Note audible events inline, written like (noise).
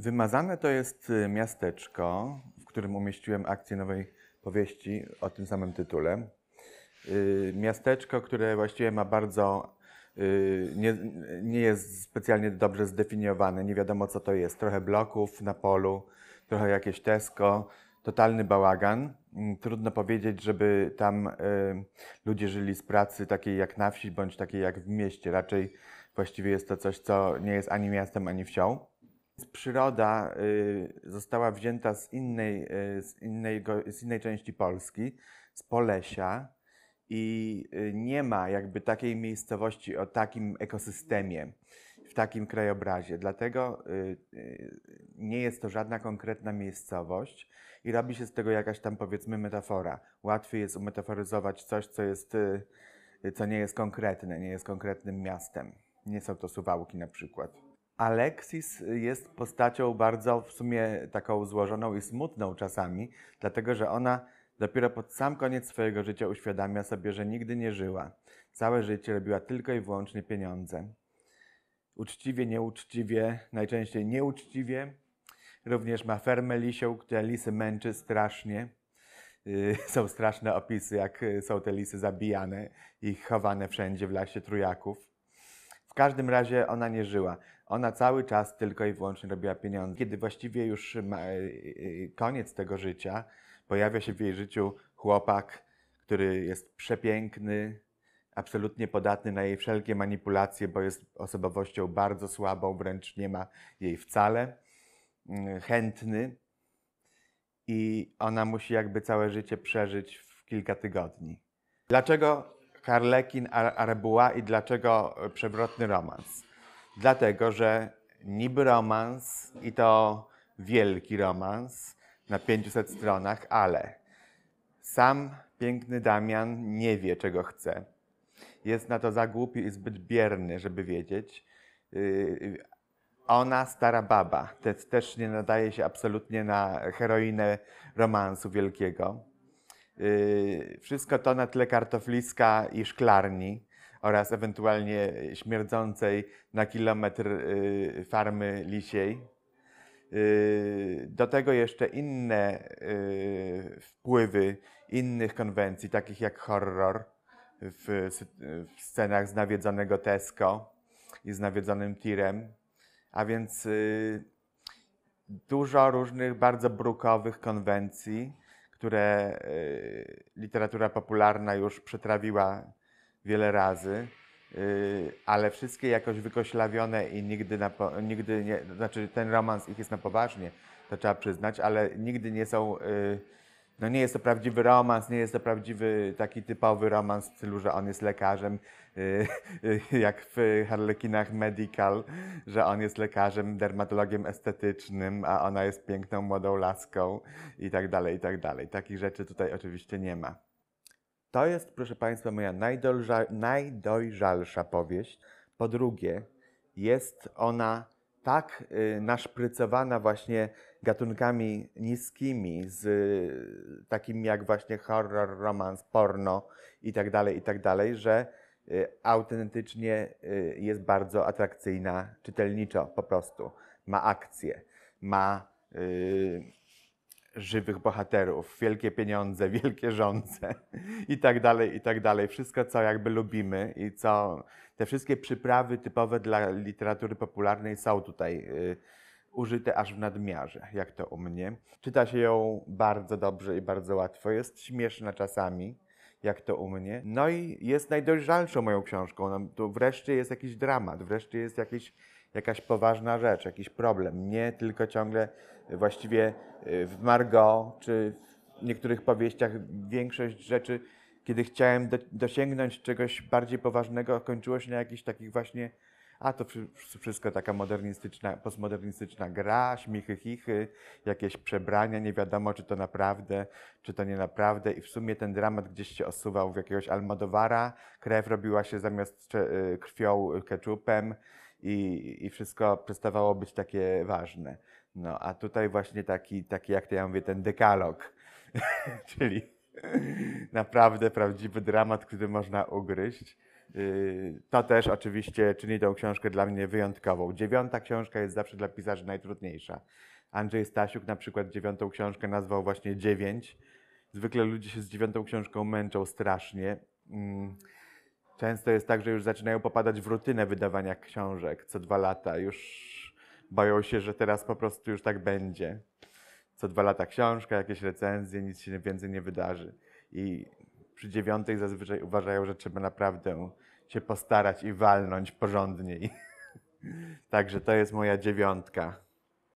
Wymazane to jest y, miasteczko, w którym umieściłem akcję nowej powieści o tym samym tytule. Y, miasteczko, które właściwie ma bardzo. Y, nie, nie jest specjalnie dobrze zdefiniowane, nie wiadomo co to jest. Trochę bloków na polu, trochę jakieś Tesco, totalny bałagan. Mm, trudno powiedzieć, żeby tam ludzie żyli z pracy takiej jak na wsi bądź takiej jak w mieście. Raczej właściwie jest to coś, co nie jest ani miastem, ani wsią przyroda y, została wzięta z innej, y, z, z innej części Polski, z Polesia i y, nie ma jakby takiej miejscowości o takim ekosystemie, w takim krajobrazie. Dlatego nie jest to żadna konkretna miejscowość i robi się z tego jakaś tam powiedzmy metafora. Łatwiej jest umetaforyzować coś, co, jest, co nie jest konkretne, nie jest konkretnym miastem. Nie są to suwałki na przykład. Alexis jest postacią bardzo w sumie taką złożoną i smutną czasami, dlatego że ona dopiero pod sam koniec swojego życia uświadamia sobie, że nigdy nie żyła. Całe życie robiła tylko i wyłącznie pieniądze. Uczciwie, nieuczciwie, najczęściej nieuczciwie. Również ma fermę lisią, która lisy męczy strasznie. Y, (laughs) są straszne opisy, jak y, są te lisy zabijane i chowane wszędzie w lasie trujaków. W każdym razie ona nie żyła. Ona cały czas tylko i wyłącznie robiła pieniądze. Kiedy właściwie już ma e, e, koniec tego życia, pojawia się w jej życiu chłopak, który jest przepiękny, absolutnie podatny na jej wszelkie manipulacje, bo jest osobowością bardzo słabą, wręcz nie ma jej wcale, mm, chętny. I ona musi jakby całe życie przeżyć w kilka tygodni. Dlaczego Harlekin Arebuła i dlaczego przewrotny romans? Dlatego, że niby romans i to wielki romans na 500 stronach, ale sam piękny Damian nie wie, czego chce. Jest na to za głupi i zbyt bierny, żeby wiedzieć. Yy, ona, stara baba, też nie nadaje się absolutnie na heroinę romansu wielkiego. Y, wszystko to na tle kartofliska i szklarni oraz ewentualnie śmierdzącej na kilometr y, farmy lisiej. Y, do tego jeszcze inne wpływy innych konwencji, takich jak horror w, scenach z nawiedzonego Tesco i z nawiedzonym tirem. A więc dużo różnych bardzo brukowych konwencji, które y, literatura popularna już przetrawiła wiele razy, y, ale wszystkie jakoś wykoślawione i nigdy, na, nigdy nie, znaczy ten romans ich jest na poważnie, to trzeba przyznać, ale nigdy nie są y, no nie jest to prawdziwy romans, nie jest to prawdziwy taki typowy romans w stylu, że on jest lekarzem, y, y, jak w Harlekinach Medical, że on jest lekarzem, dermatologiem estetycznym, a ona jest piękną, młodą laską i tak dalej, i tak dalej. Takich rzeczy tutaj oczywiście nie ma. To jest, proszę Państwa, moja najdolża, najdojrzalsza powieść. Po drugie, jest ona tak y, naszprycowana właśnie gatunkami niskimi, z e, takim jak właśnie horror, romans, porno i tak dalej, tak że e, autentycznie e, jest bardzo atrakcyjna czytelniczo po prostu. Ma akcje, ma yy, żywych bohaterów, wielkie pieniądze, (laughs) wielkie żądze i tak dalej, i tak dalej. Wszystko, co jakby lubimy i co... Te wszystkie przyprawy typowe dla literatury popularnej są tutaj yy, użyte aż w nadmiarze, jak to u mnie. Czyta się ją bardzo dobrze i bardzo łatwo. Jest śmieszna czasami, jak to u mnie. No i jest najdojrzalszą moją książką. No, tu wreszcie jest jakiś dramat, wreszcie jest jakiś, jakaś poważna rzecz, jakiś problem. Nie tylko ciągle y, właściwie y, w Margot czy w niektórych powieściach większość rzeczy, kiedy chciałem do, dosięgnąć czegoś bardziej poważnego, kończyło się na jakichś takich właśnie a to wszystko taka modernistyczna, postmodernistyczna gra, śmichy, chichy, jakieś przebrania, nie wiadomo czy to naprawdę, czy to nie naprawdę i w sumie ten dramat gdzieś się osuwał w jakiegoś Almodowara, krew robiła się zamiast y, krwią y, keczupem i, i wszystko przestawało być takie ważne. No, a tutaj właśnie taki, taki jak to ja mówię, ten dekalog, (laughs) czyli (laughs) naprawdę prawdziwy dramat, który można ugryźć. Y, Ta też oczywiście czyni tę książkę dla mnie wyjątkową. Dziewiąta książka jest zawsze dla pisarzy najtrudniejsza. Andrzej Stasiuk na przykład dziewiątą książkę nazwał właśnie dziewięć. Zwykle ludzie się z dziewiątą książką męczą strasznie. Mm, często jest tak, że już zaczynają popadać w rutynę wydawania książek co dwa lata. Już boją się, że teraz po prostu już tak będzie. Co dwa lata książka, jakieś recenzje, nic się więcej nie wydarzy. I przy dziewiątej zazwyczaj uważają, że trzeba naprawdę się postarać i walnąć porządniej. (laughs) Także to jest moja dziewiątka.